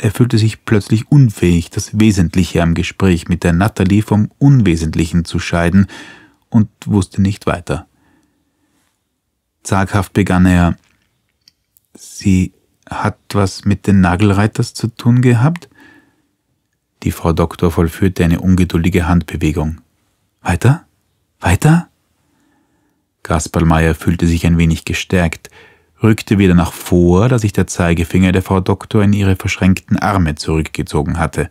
Er fühlte sich plötzlich unfähig, das Wesentliche am Gespräch mit der Natalie vom Unwesentlichen zu scheiden und wusste nicht weiter. Zaghaft begann er, Sie hat was mit den Nagelreiters zu tun gehabt? Die Frau Doktor vollführte eine ungeduldige Handbewegung. Weiter? Weiter? Kasperlmeier fühlte sich ein wenig gestärkt, rückte wieder nach vor, da sich der Zeigefinger der Frau Doktor in ihre verschränkten Arme zurückgezogen hatte.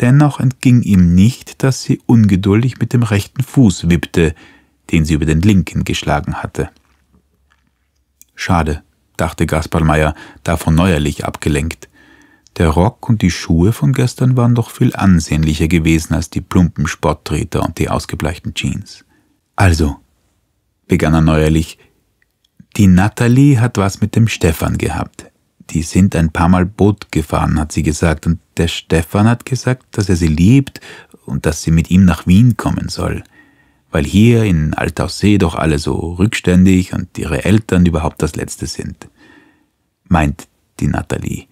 Dennoch entging ihm nicht, dass sie ungeduldig mit dem rechten Fuß wippte, den sie über den linken geschlagen hatte. Schade, dachte Gaspar Meyer, davon neuerlich abgelenkt. Der Rock und die Schuhe von gestern waren doch viel ansehnlicher gewesen als die plumpen Sporttreter und die ausgebleichten Jeans. Also, begann er neuerlich, die Natalie hat was mit dem Stefan gehabt. Die sind ein paar Mal Boot gefahren, hat sie gesagt, und der Stefan hat gesagt, dass er sie liebt und dass sie mit ihm nach Wien kommen soll. Weil hier in Altaussee doch alle so rückständig und ihre Eltern überhaupt das Letzte sind, meint die Natalie.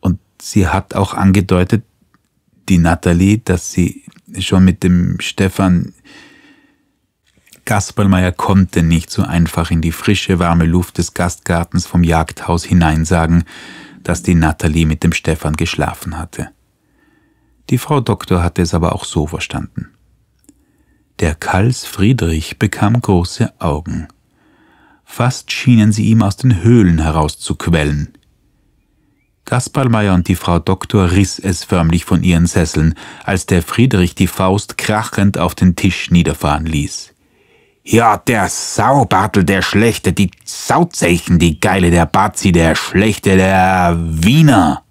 Und sie hat auch angedeutet, die Natalie, dass sie schon mit dem Stefan Kasperlmeier konnte nicht so einfach in die frische, warme Luft des Gastgartens vom Jagdhaus hineinsagen, dass die Natalie mit dem Stefan geschlafen hatte. Die Frau Doktor hatte es aber auch so verstanden. Der Kals Friedrich bekam große Augen. Fast schienen sie ihm aus den Höhlen herauszuquellen. Kasperlmeier und die Frau Doktor riss es förmlich von ihren Sesseln, als der Friedrich die Faust krachend auf den Tisch niederfahren ließ. Ja, der Saubartel, der Schlechte, die Sauzeichen, die Geile, der Bazi, der Schlechte, der Wiener.